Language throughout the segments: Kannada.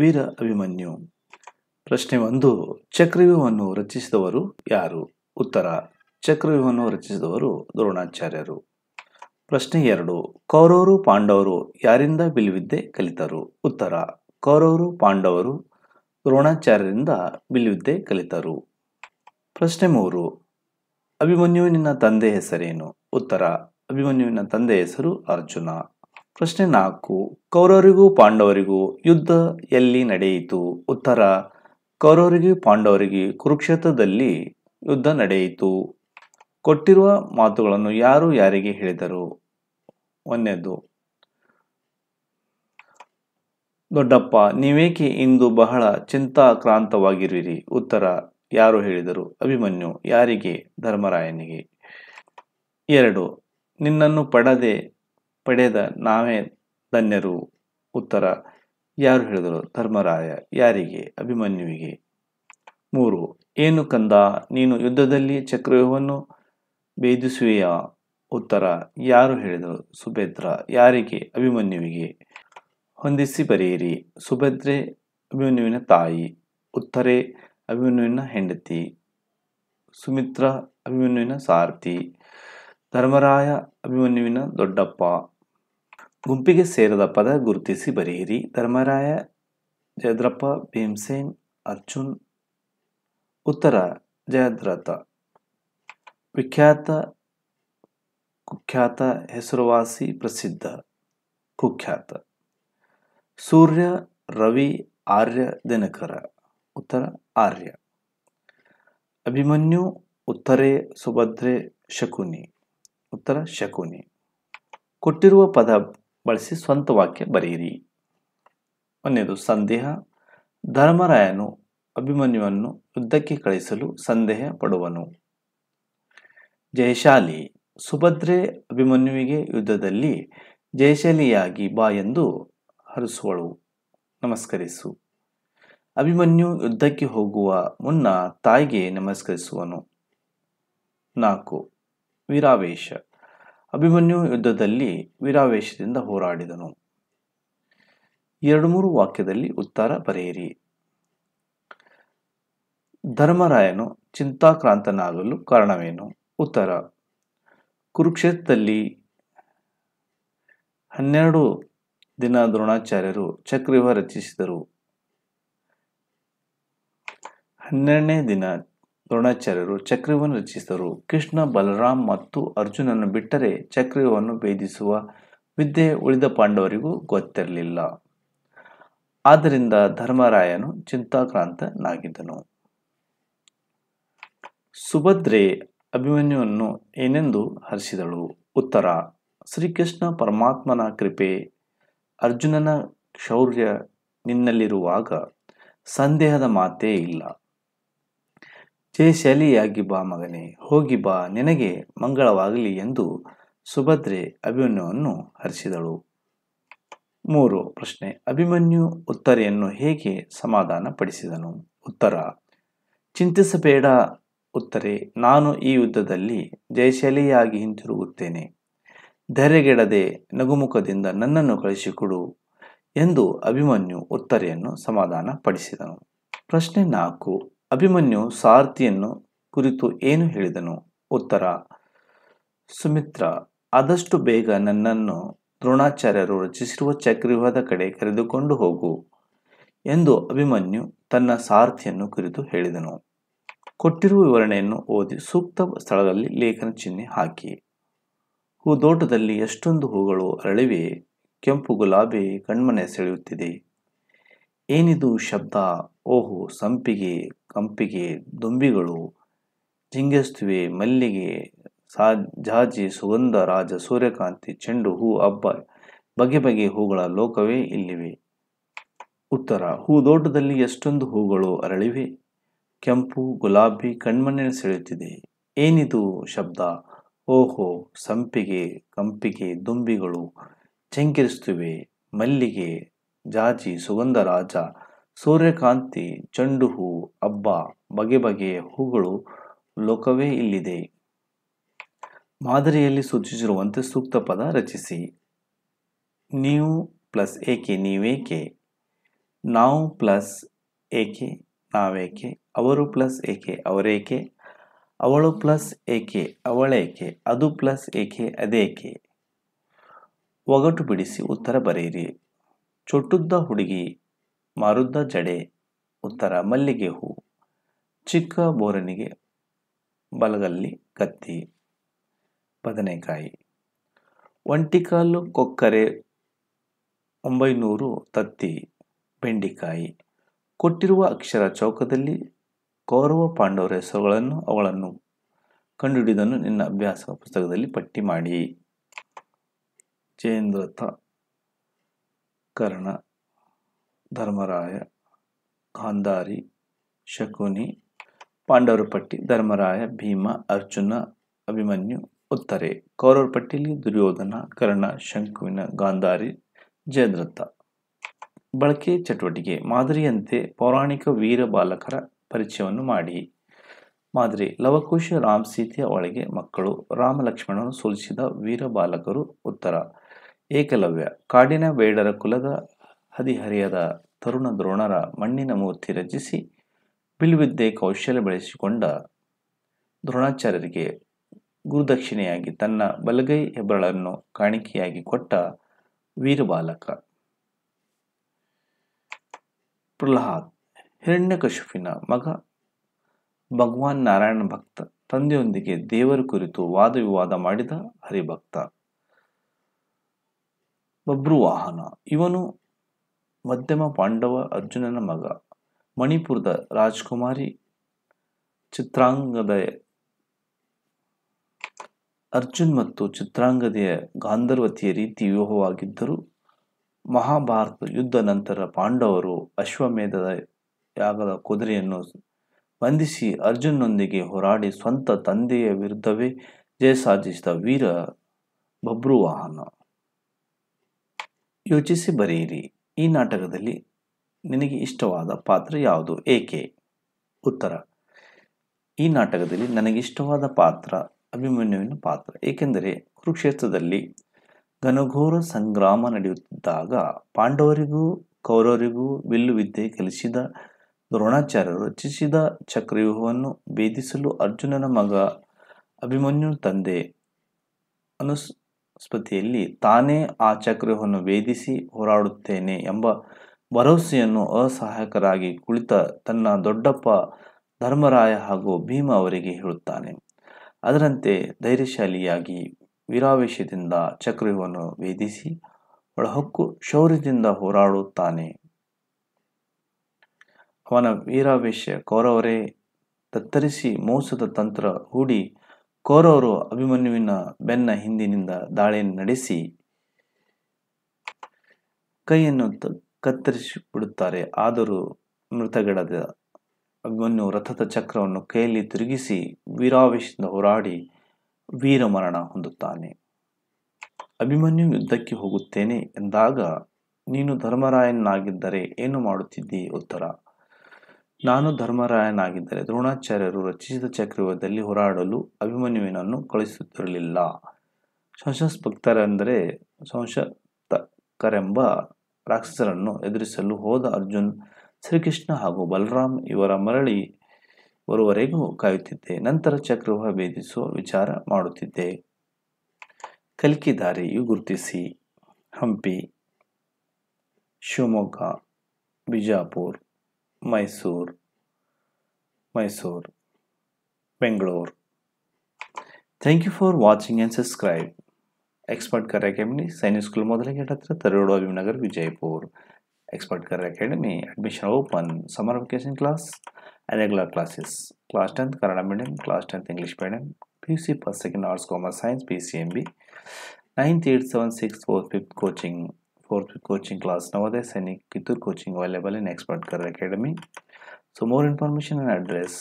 ವೀರ ಅಭಿಮನ್ಯು ಪ್ರಶ್ನೆ ಒಂದು ಚಕ್ರವ್ಯೂಹವನ್ನು ರಚಿಸಿದವರು ಯಾರು ಉತ್ತರ ಚಕ್ರವ್ಯೂಹವನ್ನು ರಚಿಸಿದವರು ದ್ರೋಣಾಚಾರ್ಯರು ಪ್ರಶ್ನೆ ಎರಡು ಕೌರವರು ಪಾಂಡವರು ಯಾರಿಂದ ಬಿಲ್ವಿದ್ದೆ ಕಲಿತರು ಉತ್ತರ ಕೌರವರು ಪಾಂಡವರು ದ್ರೋಣಾಚಾರ್ಯರಿಂದ ಬಿಲ್ವಿದ್ದೆ ಕಲಿತರು ಪ್ರಶ್ನೆ ಮೂರು ಅಭಿಮನ್ಯುವಿನ ತಂದೆ ಹೆಸರೇನು ಉತ್ತರ ಅಭಿಮನ್ಯುವಿನ ತಂದೆ ಹೆಸರು ಅರ್ಜುನ ಪ್ರಶ್ನೆ ನಾಲ್ಕು ಕೌರವರಿಗೂ ಪಾಂಡವರಿಗೂ ಯುದ್ಧ ಎಲ್ಲಿ ನಡೆಯಿತು ಉತ್ತರ ಕೌರವರಿಗೆ ಪಾಂಡವರಿಗೆ ಕುರುಕ್ಷೇತ್ರದಲ್ಲಿ ಯುದ್ಧ ನಡೆಯಿತು ಕೊಟ್ಟಿರುವ ಮಾತುಗಳನ್ನು ಯಾರು ಯಾರಿಗೆ ಹೇಳಿದರು ಒಂದನೇದು ದೊಡ್ಡಪ್ಪ ನೀವೇಕೆ ಇಂದು ಬಹಳ ಚಿಂತಾಕ್ರಾಂತವಾಗಿರುವಿರಿ ಉತ್ತರ ಯಾರು ಹೇಳಿದರು ಅಭಿಮನ್ಯು ಯಾರಿಗೆ ಧರ್ಮರಾಯನಿಗೆ ಎರಡು ನಿನ್ನನ್ನು ಪಡದೆ ಪಡೆದ ನಾವೇ ಧನ್ಯರು ಉತ್ತರ ಯಾರು ಹೇಳಿದರು ಧರ್ಮರಾಯ ಯಾರಿಗೆ ಅಭಿಮನ್ಯುವಿಗೆ ಮೂರು ಏನು ಕಂದ ನೀನು ಯುದ್ಧದಲ್ಲಿ ಚಕ್ರವ್ಯೂಹವನ್ನು ಭೇದಿಸುವೆಯ ಉತ್ತರ ಯಾರು ಹೇಳಿದರು ಸುಭದ್ರ ಯಾರಿಗೆ ಅಭಿಮನ್ಯುವಿಗೆ ಹೊಂದಿಸಿ ಬರೆಯಿರಿ ಸುಭದ್ರೆ ಅಭಿಮನ್ಯುವಿನ ತಾಯಿ ಉತ್ತರೆ ಅಭಿಮನ್ಯುವಿನ ಹೆಂಡತಿ ಸುಮಿತ್ರ ಅಭಿಮನ್ಯುವಿನ ಸಾರಥಿ ಧರ್ಮರಾಯ ಅಭಿಮನ್ಯುವಿನ ದೊಡ್ಡಪ್ಪ ಗುಂಪಿಗೆ ಸೇರದ ಪದ ಗುರುತಿಸಿ ಬರೆಯಿರಿ ಧರ್ಮರಾಯ ಜಯದ್ರಪ್ಪ ಭೀಮಸೇನ್ ಅರ್ಜುನ್ ಉತ್ತರ ಜಯದ್ರಥ ವಿಖ್ಯಾತ ಕುಖ್ಯಾತ ಹೆಸರುವಾಸಿ ಪ್ರಸಿದ್ಧ ಕುಖ್ಯಾತ ಸೂರ್ಯ ರವಿ ಆರ್ಯ ದಿನಕರ ಉತ್ತರ ಆರ್ಯ ಅಭಿಮನ್ಯು ಉತ್ತರೆ ಸುಭದ್ರೆ ಶಕುನಿ ಉತ್ತರ ಶಕುನಿ ಕೊಟ್ಟಿರುವ ಪದ ಬಳಸಿ ಸ್ವಂತ ವಾಕ್ಯ ಬರೆಯಿರಿ ಒಂದನೇದು ಸಂದೇಹ ಧರ್ಮರಾಯನು ಅಭಿಮನ್ಯುವನ್ನು ಯುದ್ಧಕ್ಕೆ ಕಳಿಸಲು ಸಂದೇಹ ಪಡುವನು ಜಯಶಾಲಿ ಸುಭದ್ರೆ ಅಭಿಮನ್ಯುವಿಗೆ ಯುದ್ಧದಲ್ಲಿ ಜಯಶಾಲಿಯಾಗಿ ಬಾ ಎಂದು ಹರಿಸುವಳು ನಮಸ್ಕರಿಸು ಅಭಿಮನ್ಯು ಯುದ್ಧಕ್ಕೆ ಹೋಗುವ ಮುನ್ನ ತಾಯಿಗೆ ನಮಸ್ಕರಿಸುವನು ನಾಲ್ಕು ವೀರಾವೇಶ ಅಭಿಮನ್ಯು ಯುದ್ಧದಲ್ಲಿ ವೀರಾವೇಶದಿಂದ ಹೋರಾಡಿದನು ಎರಡು ಮೂರು ವಾಕ್ಯದಲ್ಲಿ ಉತ್ತರ ಬರೆಯಿರಿ ಧರ್ಮರಾಯನು ಚಿಂತಾಕ್ರಾಂತನಾಗಲು ಕಾರಣವೇನು ಉತ್ತರ ಕುರುಕ್ಷೇತ್ರದಲ್ಲಿ ಹನ್ನೆರಡು ದಿನ ದ್ರೋಣಾಚಾರ್ಯರು ಚಕ್ರವ್ಯೂಹ ರಚಿಸಿದರು ಹನ್ನೆರಡನೇ ದಿನ ದ್ರೋಣಾಚಾರ್ಯರು ಚಕ್ರವನ್ನು ರಚಿಸಿದರು ಕೃಷ್ಣ ಬಲರಾಮ್ ಮತ್ತು ಅರ್ಜುನನ್ನು ಬಿಟ್ಟರೆ ಚಕ್ರವನ್ನು ಭೇದಿಸುವ ವಿದ್ಯೆ ಉಳಿದ ಪಾಂಡವರಿಗೂ ಗೊತ್ತಿರಲಿಲ್ಲ ಆದ್ದರಿಂದ ಧರ್ಮರಾಯನು ಚಿಂತಾಕ್ರಾಂತನಾಗಿದ್ದನು ಸುಭದ್ರೆ ಅಭಿಮನ್ಯುವನ್ನು ಏನೆಂದು ಹರಿಸಿದಳು ಉತ್ತರ ಶ್ರೀಕೃಷ್ಣ ಪರಮಾತ್ಮನ ಕೃಪೆ ಅರ್ಜುನನ ಶೌರ್ಯ ನಿನ್ನಲ್ಲಿರುವಾಗ ಸಂದೇಹದ ಮಾತೇ ಇಲ್ಲ ಜಯಶಾಲಿಯಾಗಿ ಬಾ ಮಗನೇ ಹೋಗಿ ಬಾ ನಿನಗೆ ಮಂಗಳವಾಗಲಿ ಎಂದು ಸುಭದ್ರೆ ಅಭಿಮನ್ಯುವನ್ನು ಹರಿಸಿದಳು ಮೂರು ಪ್ರಶ್ನೆ ಅಭಿಮನ್ಯು ಉತ್ತರೆಯನ್ನು ಹೇಗೆ ಸಮಾಧಾನ ಪಡಿಸಿದನು ಉತ್ತರ ಚಿಂತಿಸಬೇಡ ಉತ್ತರೆ ನಾನು ಈ ಯುದ್ಧದಲ್ಲಿ ಜಯಶಾಲಿಯಾಗಿ ಹಿಂತಿರುಗುತ್ತೇನೆ ಧೈರ್ಯಗೆಡದೆ ನಗುಮುಖದಿಂದ ನನ್ನನ್ನು ಕಳಿಸಿಕೊಡು ಎಂದು ಅಭಿಮನ್ಯು ಉತ್ತರೆಯನ್ನು ಸಮಾಧಾನ ಪಡಿಸಿದನು ಪ್ರಶ್ನೆ ನಾಲ್ಕು ಅಭಿಮನ್ಯು ಸಾರಥಿಯನ್ನು ಕುರಿತು ಏನು ಹೇಳಿದನು ಉತ್ತರ ಸುಮಿತ್ರ ಆದಷ್ಟು ಬೇಗ ನನ್ನನ್ನು ದ್ರೋಣಾಚಾರ್ಯರು ರಚಿಸಿರುವ ಚಕ್ರವ್ಯೂಹದ ಕಡೆ ಕರೆದುಕೊಂಡು ಹೋಗು ಎಂದು ಅಭಿಮನ್ಯು ತನ್ನ ಸಾರಥಿಯನ್ನು ಕುರಿತು ಹೇಳಿದನು ಕೊಟ್ಟಿರುವ ವಿವರಣೆಯನ್ನು ಓದಿ ಸೂಕ್ತ ಸ್ಥಳದಲ್ಲಿ ಲೇಖನ ಚಿಹ್ನೆ ಹಾಕಿ ಹೂದೋಟದಲ್ಲಿ ಎಷ್ಟೊಂದು ಹೂಗಳು ಅರಳಿವೆ ಕೆಂಪು ಗುಲಾಬಿ ಕಣ್ಮನೆ ಸೆಳೆಯುತ್ತಿದೆ ಏನಿದು ಶಬ್ದ ಓಹೋ ಸಂಪಿಗೆ ಕಂಪಿಗೆ ದುಂಬಿಗಳು ಜಿಂಗೆಸ್ದುವೆ ಮಲ್ಲಿಗೆ ಸಾ ಜಾಜಿ ಸುಗಂಧ ರಾಜ ಸೂರ್ಯಕಾಂತಿ ಚೆಂಡು ಹೂ ಹಬ್ಬ ಬಗೆ ಬಗೆ ಹೂಗಳ ಲೋಕವೇ ಇಲ್ಲಿವೆ ಉತ್ತರ ಹೂ ಹೂದೋಟದಲ್ಲಿ ಎಷ್ಟೊಂದು ಹೂಗಳು ಅರಳಿವೆ ಕೆಂಪು ಗುಲಾಬಿ ಕಣ್ಮಣ್ಣೆ ಸೆಳೆಯುತ್ತಿದೆ ಏನಿದು ಶಬ್ದ ಓಹೋ ಸಂಪಿಗೆ ಕಂಪಿಗೆ ದುಂಬಿಗಳು ಚೆಂಕಿರಿಸುತ್ತಿವೆ ಮಲ್ಲಿಗೆ ಜಾಜಿ ಸುಗಂಧ ರಾಜ ಸೂರ್ಯಕಾಂತಿ ಚಂಡು ಹೂ ಹಬ್ಬ ಬಗೆ ಬಗೆಯ ಹೂಗಳು ಲೋಕವೇ ಇಲ್ಲಿದೆ ಮಾದರಿಯಲ್ಲಿ ಸೂಚಿಸಿರುವಂತೆ ಸೂಕ್ತ ಪದ ರಚಿಸಿ ನೀವು ಪ್ಲಸ್ ಏಕೆ ನೀವೇಕೆ ನಾವು ಪ್ಲಸ್ ಏಕೆ ನಾವೇಕೆ ಅವರು ಪ್ಲಸ್ ಏಕೆ ಅವರೇಕೆ ಅವಳು ಪ್ಲಸ್ ಏಕೆ ಅವಳೇಕೆ ಅದು ಪ್ಲಸ್ ಏಕೆ ಅದೇಕೆ ಒಗಟು ಬಿಡಿಸಿ ಉತ್ತರ ಬರೆಯಿರಿ ಚೊಟ್ಟುದ್ದ ಹುಡುಗಿ ಮಾರುದ್ದ ಜಡೆ ಉತ್ತರ ಮಲ್ಲಿಗೆ ಹೂ ಚಿಕ್ಕ ಬೋರನಿಗೆ ಬಲಗಲ್ಲಿ ಕತ್ತಿ ಬದನೆಕಾಯಿ ಒಂಟಿಕಾಲು ಕೊಕ್ಕರೆ ಒಂಬೈನೂರು ತತ್ತಿ ಬೆಂಡಿಕಾಯಿ ಕೊಟ್ಟಿರುವ ಅಕ್ಷರ ಚೌಕದಲ್ಲಿ ಕೌರವ ಪಾಂಡವರ ಹೆಸರುಗಳನ್ನು ಅವುಗಳನ್ನು ಕಂಡುಹಿಡಿದನ್ನು ನಿನ್ನ ಅಭ್ಯಾಸ ಪುಸ್ತಕದಲ್ಲಿ ಪಟ್ಟಿ ಮಾಡಿ ಜಯೇಂದ್ರಥ ಕರ್ಣ ಧರ್ಮರಾಯ ಗಾಂಧಾರಿ ಶಕುನಿ ಪಾಂಡವರ ಪಟ್ಟಿ ಧರ್ಮರಾಯ ಭೀಮ ಅರ್ಜುನ ಅಭಿಮನ್ಯು ಉತ್ತರೆ ಕೌರವರ ಪಟ್ಟಿಯಲ್ಲಿ ದುರ್ಯೋಧನ ಕರ್ಣ ಶಂಕುವಿನ ಗಾಂಧಾರಿ ಜಯದ್ರಥ ಬಳಕೆ ಚಟುವಟಿಕೆ ಮಾದರಿಯಂತೆ ಪೌರಾಣಿಕ ವೀರ ಬಾಲಕರ ಪರಿಚಯವನ್ನು ಮಾಡಿ ಮಾದರಿ ಲವಕುಶ ರಾಮ್ ಸೀತೆಯ ಒಳಗೆ ಮಕ್ಕಳು ರಾಮ ಲಕ್ಷ್ಮಣನು ಸೋಲಿಸಿದ ವೀರ ಬಾಲಕರು ಉತ್ತರ ಏಕಲವ್ಯ ಕಾಡಿನ ಬೇಡರ ಕುಲದ ಹದಿಹರಿಯದ ತರುಣ ದ್ರೋಣರ ಮಣ್ಣಿನ ಮೂರ್ತಿ ರಚಿಸಿ ಬಿಲ್ವಿದ್ದೆ ಕೌಶಲ್ಯ ಬೆಳೆಸಿಕೊಂಡ ದ್ರೋಣಾಚಾರ್ಯರಿಗೆ ಗುರುದಕ್ಷಿಣೆಯಾಗಿ ತನ್ನ ಬಲಗೈ ಹೆಬ್ಬರಳನ್ನು ಕಾಣಿಕೆಯಾಗಿ ಕೊಟ್ಟ ವೀರಬಾಲಕ ಪ್ರಹ್ಲಾದ್ ಹಿರಣ್ಯಕಶುಪಿನ ಮಗ ಭಗವಾನ್ ನಾರಾಯಣ ಭಕ್ತ ತಂದೆಯೊಂದಿಗೆ ದೇವರ ಕುರಿತು ವಾದ ವಿವಾದ ಮಾಡಿದ ಹರಿಭಕ್ತ ಬಬ್ರುವಾಹನ ಇವನು ಮಧ್ಯಮ ಪಾಂಡವ ಅರ್ಜುನನ ಮಗ ಮಣಿಪುರದ ರಾಜ್ಕುಮಾರಿ ಚಿತ್ರಾಂಗದ ಅರ್ಜುನ್ ಮತ್ತು ಚಿತ್ರಾಂಗದೆಯ ಗಾಂಧರ್ವತಿಯ ರೀತಿ ವಿವಾಹವಾಗಿದ್ದರು ಮಹಾಭಾರತ ಯುದ್ಧ ನಂತರ ಪಾಂಡವರು ಅಶ್ವಮೇಧದ ಯಾಗದ ಕುದುರೆಯನ್ನು ಬಂಧಿಸಿ ಅರ್ಜುನ್ನೊಂದಿಗೆ ಹೋರಾಡಿ ಸ್ವಂತ ತಂದೆಯ ವಿರುದ್ಧವೇ ಜಯ ಸಾಧಿಸಿದ ವೀರ ಬಬ್ರುವಾಹನ ಯೋಚಿಸಿ ಬರೆಯಿರಿ ಈ ನಾಟಕದಲ್ಲಿ ನಿನಗೆ ಇಷ್ಟವಾದ ಪಾತ್ರ ಯಾವುದು ಏಕೆ ಉತ್ತರ ಈ ನಾಟಕದಲ್ಲಿ ನನಗೆ ಇಷ್ಟವಾದ ಪಾತ್ರ ಅಭಿಮನ್ಯುವಿನ ಪಾತ್ರ ಏಕೆಂದರೆ ಕುರುಕ್ಷೇತ್ರದಲ್ಲಿ ಘನಘೋರ ಸಂಗ್ರಾಮ ನಡೆಯುತ್ತಿದ್ದಾಗ ಪಾಂಡವರಿಗೂ ಕೌರವರಿಗೂ ವಿಲ್ಲು ವಿದ್ಯೆ ಕಲಿಸಿದ ದ್ರೋಣಾಚಾರ್ಯರು ರಚಿಸಿದ ಚಕ್ರವ್ಯೂಹವನ್ನು ಭೇದಿಸಲು ಅರ್ಜುನನ ಮಗ ಅಭಿಮನ್ಯು ತಂದೆ ಅನುಸ್ ಸ್ಮೃತಿಯಲ್ಲಿ ತಾನೇ ಆ ಚಕ್ರವನ್ನು ವೇದಿಸಿ ಹೋರಾಡುತ್ತೇನೆ ಎಂಬ ಭರವಸೆಯನ್ನು ಅಸಹಾಯಕರಾಗಿ ಕುಳಿತ ತನ್ನ ದೊಡ್ಡಪ್ಪ ಧರ್ಮರಾಯ ಹಾಗೂ ಭೀಮ ಅವರಿಗೆ ಹೇಳುತ್ತಾನೆ ಅದರಂತೆ ಧೈರ್ಯಶಾಲಿಯಾಗಿ ವೀರಾವೇಶದಿಂದ ಚಕ್ರವನ್ನು ವೇದಿಸಿ ಒಳಹೊಕ್ಕು ಶೌರ್ಯದಿಂದ ಹೋರಾಡುತ್ತಾನೆ ಅವನ ವೀರಾವೇಶ ಕೌರವರೇ ತತ್ತರಿಸಿ ಮೋಸದ ತಂತ್ರ ಹೂಡಿ ಕೌರವರು ಅಭಿಮನ್ಯುವಿನ ಬೆನ್ನ ಹಿಂದಿನಿಂದ ದಾಳಿಯನ್ನು ನಡೆಸಿ ಕೈಯನ್ನು ಕತ್ತರಿಸಿಬಿಡುತ್ತಾರೆ ಆದರೂ ಮೃತಗಡದ ಅಭಿಮನ್ಯು ರಥದ ಚಕ್ರವನ್ನು ಕೈಯಲ್ಲಿ ತಿರುಗಿಸಿ ವೀರಾವೇಶದಿಂದ ಹೋರಾಡಿ ವೀರಮರಣ ಹೊಂದುತ್ತಾನೆ ಅಭಿಮನ್ಯು ಯುದ್ಧಕ್ಕೆ ಹೋಗುತ್ತೇನೆ ಎಂದಾಗ ನೀನು ಧರ್ಮರಾಯನಾಗಿದ್ದರೆ ಏನು ಮಾಡುತ್ತಿದ್ದೀ ಉತ್ತರ ನಾನು ಧರ್ಮರಾಯನಾಗಿದ್ದರೆ ದ್ರೋಣಾಚಾರ್ಯರು ರಚಿಸಿದ ಚಕ್ರವ್ಯೂಹದಲ್ಲಿ ಹೋರಾಡಲು ಅಭಿಮನ್ಯುವಿನನ್ನು ಕಳುಹಿಸುತ್ತಿರಲಿಲ್ಲ ಸಂಶಸ್ಭಕ್ತರೆಂದರೆ ಸಂಶಕರೆಂಬ ರಾಕ್ಷಸರನ್ನು ಎದುರಿಸಲು ಹೋದ ಅರ್ಜುನ್ ಶ್ರೀಕೃಷ್ಣ ಹಾಗೂ ಬಲರಾಮ್ ಇವರ ಮರಳಿ ಬರುವವರೆಗೂ ಕಾಯುತ್ತಿದ್ದೆ ನಂತರ ಚಕ್ರವ್ಯೂಹ ಭೇದಿಸುವ ವಿಚಾರ ಮಾಡುತ್ತಿದ್ದೆ ಕಲ್ಕಿದಾರಿಯು ಗುರುತಿಸಿ Hampi Shivamogga Bijapur Mysore Mysore Bangalore thank you for watching and subscribe expert कर अकाडमी सैनिक स्कूल मोदल तरह तरड़ नगर विजयपुर एक्सपर्ट कर academy admission open summer vacation class regular classes class tenth Kannada medium class tenth English medium PC first second arts commerce science PCMB ninth eight seven six four fifth coaching fourth coaching class Navodaya Sainik Kittur coaching available in expert कर academy so more information and address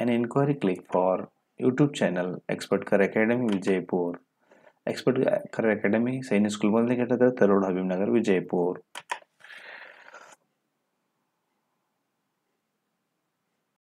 and enquiry click for YouTube channel expert कर अकेडमी विजयपुर एक्सपर्ट कर अकेडमी सैनिक स्कूल बंद कटद तरोड़ हबीम नगर विजयपुर